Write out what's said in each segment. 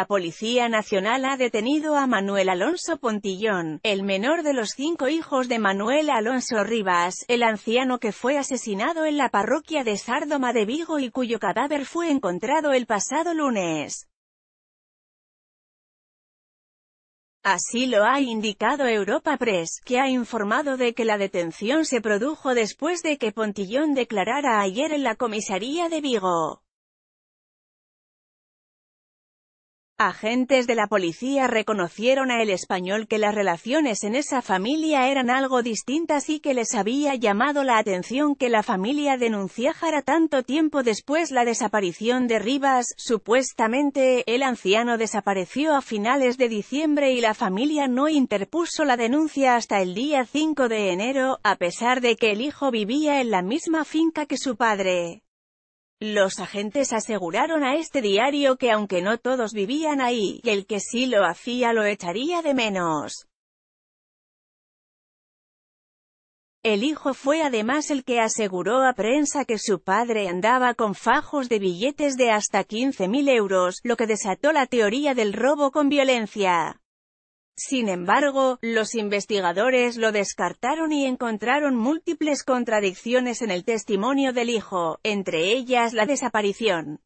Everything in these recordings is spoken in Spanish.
La Policía Nacional ha detenido a Manuel Alonso Pontillón, el menor de los cinco hijos de Manuel Alonso Rivas, el anciano que fue asesinado en la parroquia de Sárdoma de Vigo y cuyo cadáver fue encontrado el pasado lunes. Así lo ha indicado Europa Press, que ha informado de que la detención se produjo después de que Pontillón declarara ayer en la comisaría de Vigo. Agentes de la policía reconocieron a El Español que las relaciones en esa familia eran algo distintas y que les había llamado la atención que la familia denunciara tanto tiempo después la desaparición de Rivas. Supuestamente, el anciano desapareció a finales de diciembre y la familia no interpuso la denuncia hasta el día 5 de enero, a pesar de que el hijo vivía en la misma finca que su padre. Los agentes aseguraron a este diario que aunque no todos vivían ahí, el que sí lo hacía lo echaría de menos. El hijo fue además el que aseguró a prensa que su padre andaba con fajos de billetes de hasta 15.000 euros, lo que desató la teoría del robo con violencia. Sin embargo, los investigadores lo descartaron y encontraron múltiples contradicciones en el testimonio del hijo, entre ellas la desaparición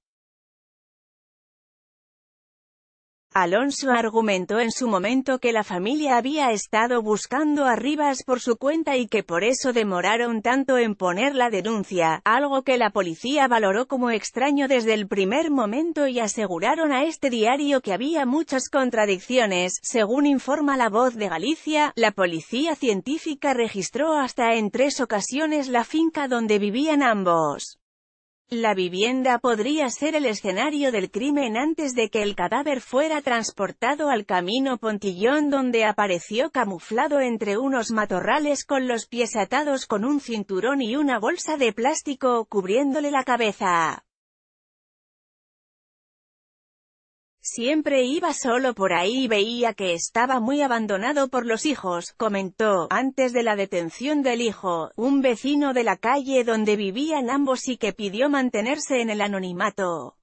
Alonso argumentó en su momento que la familia había estado buscando a Rivas por su cuenta y que por eso demoraron tanto en poner la denuncia, algo que la policía valoró como extraño desde el primer momento y aseguraron a este diario que había muchas contradicciones. Según informa La Voz de Galicia, la policía científica registró hasta en tres ocasiones la finca donde vivían ambos. La vivienda podría ser el escenario del crimen antes de que el cadáver fuera transportado al camino Pontillón donde apareció camuflado entre unos matorrales con los pies atados con un cinturón y una bolsa de plástico cubriéndole la cabeza. Siempre iba solo por ahí y veía que estaba muy abandonado por los hijos, comentó, antes de la detención del hijo, un vecino de la calle donde vivían ambos y que pidió mantenerse en el anonimato.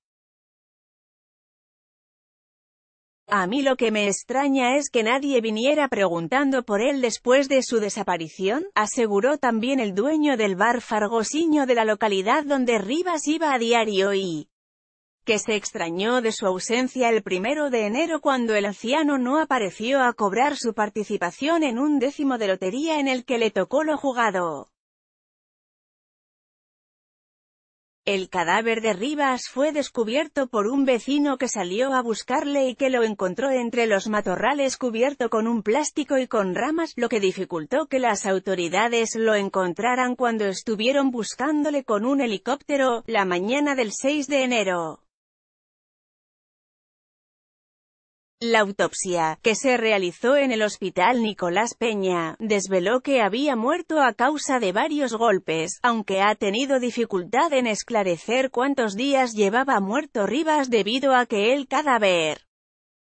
A mí lo que me extraña es que nadie viniera preguntando por él después de su desaparición, aseguró también el dueño del bar Fargosiño de la localidad donde Rivas iba a diario y, que se extrañó de su ausencia el primero de enero cuando el anciano no apareció a cobrar su participación en un décimo de lotería en el que le tocó lo jugado. El cadáver de Rivas fue descubierto por un vecino que salió a buscarle y que lo encontró entre los matorrales cubierto con un plástico y con ramas, lo que dificultó que las autoridades lo encontraran cuando estuvieron buscándole con un helicóptero, la mañana del 6 de enero. La autopsia, que se realizó en el hospital Nicolás Peña, desveló que había muerto a causa de varios golpes, aunque ha tenido dificultad en esclarecer cuántos días llevaba muerto Rivas debido a que el cadáver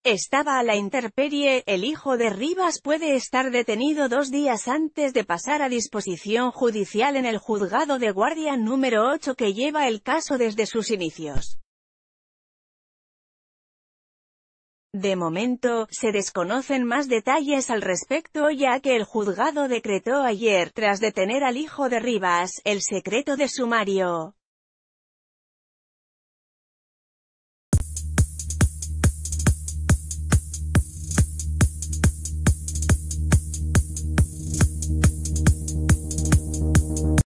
estaba a la intemperie, el hijo de Rivas puede estar detenido dos días antes de pasar a disposición judicial en el juzgado de guardia número 8 que lleva el caso desde sus inicios. De momento, se desconocen más detalles al respecto ya que el juzgado decretó ayer, tras detener al hijo de Rivas, el secreto de sumario.